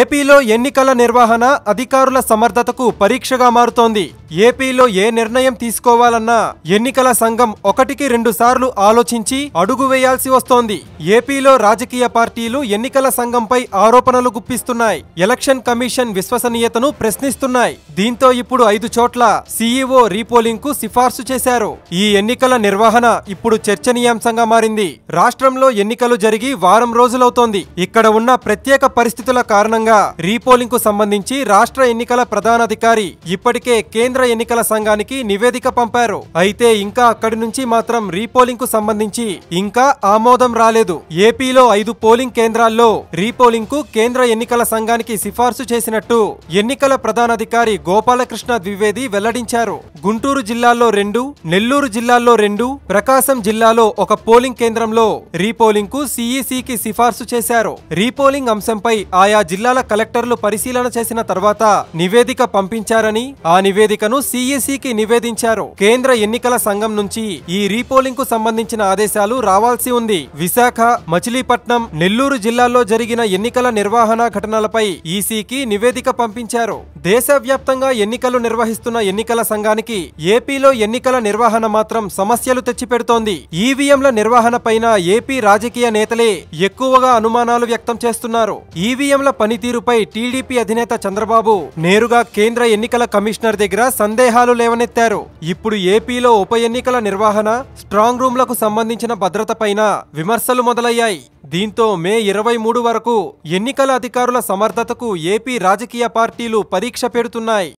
ఏపీలో ఎన్నికల నిర్వహణ అధికారుల సమర్థతకు పరీక్షగా మారుతోంది ఏపీలో ఏ నిర్ణయం తీసుకోవాలన్నా ఎన్నికల సంఘం ఒకటికి రెండు సార్లు ఆలోచించి అడుగు వేయాల్సి వస్తోంది ఏపీలో రాజకీయ పార్టీలు ఎన్నికల సంఘంపై ఆరోపణలు గుప్పిస్తున్నాయి ఎలక్షన్ కమిషన్ విశ్వసనీయతను ప్రశ్నిస్తున్నాయి దీంతో ఇప్పుడు ఐదు చోట్ల సీఈఓ రీపోలింగ్ కు సిఫార్సు చేశారు ఈ ఎన్నికల నిర్వహణ ఇప్పుడు చర్చనీయాంశంగా మారింది రాష్ట్రంలో ఎన్నికలు జరిగి వారం రోజులవుతోంది ఇక్కడ ఉన్న ప్రత్యేక పరిస్థితుల కారణంగా రీపోలింగ్ కు సంబంధించి రాష్ట్ర ఎన్నికల ప్రధానాధికారి ఇప్పటికే కేంద్ర ఎన్నికల సంఘానికి నివేదిక పంపారు అయితే ఇంకా అక్కడి నుంచి మాత్రం రీపోలింగ్ కు సంబంధించి ఇంకా ఆమోదం రాలేదు ఏపీలో ఐదు పోలింగ్ కేంద్రాల్లో రీపోలింగ్ కు కేంద్ర ఎన్నికల సంఘానికి సిఫార్సు చేసినట్టు ఎన్నికల ప్రధానాధికారి గోపాలకృష్ణ ద్వివేది వెల్లడించారు గుంటూరు జిల్లాలో రెండు నెల్లూరు జిల్లాలో రెండు ప్రకాశం జిల్లాలో ఒక పోలింగ్ కేంద్రంలో రీపోలింగ్ కు సిఈసికి సిఫార్సు చేశారు రీపోలింగ్ అంశంపై ఆయా జిల్లాల కలెక్టర్లు పరిశీలన చేసిన తర్వాత నివేదిక పంపించారని ఆ నివేదికను రిపోర్టులను సిఎస్ఈకి నివేదించారు కేంద్ర ఎన్నికల సంఘం నుంచి ఈ రీపోలింగ్ కు సంబంధించిన ఆదేశాలు రావాల్సి ఉంది విశాఖ మచిలీపట్నం నెల్లూరు జిల్లాల్లో జరిగిన ఎన్నికల నిర్వహణ ఘటనలపై ఈసీకి నివేదిక పంపించారు దేశవ్యాప్తంగా ఎన్నికలు నిర్వహిస్తున్న ఎన్నికల సంఘానికి ఏపీలో ఎన్నికల నిర్వహణ మాత్రం సమస్యలు తెచ్చిపెడుతోంది ఈవీఎంల నిర్వహణపైన ఏపీ రాజకీయ నేతలే ఎక్కువగా అనుమానాలు వ్యక్తం చేస్తున్నారు ఈవీఎంల పనితీరుపై టీడీపీ అధినేత చంద్రబాబు నేరుగా కేంద్ర ఎన్నికల కమిషనర్ దగ్గర సందేహాలు లేవనెత్తారు ఇప్పుడు ఏపీలో ఉప ఎన్నికల నిర్వహణ స్ట్రాంగ్ రూమ్లకు సంబంధించిన భద్రతపైన విమర్శలు మొదలయ్యాయి దీంతో మే ఇరవై మూడు వరకు ఎన్నికల అధికారుల సమర్థతకు ఏపీ రాజకీయ పార్టీలు పరీక్ష పెడుతున్నాయి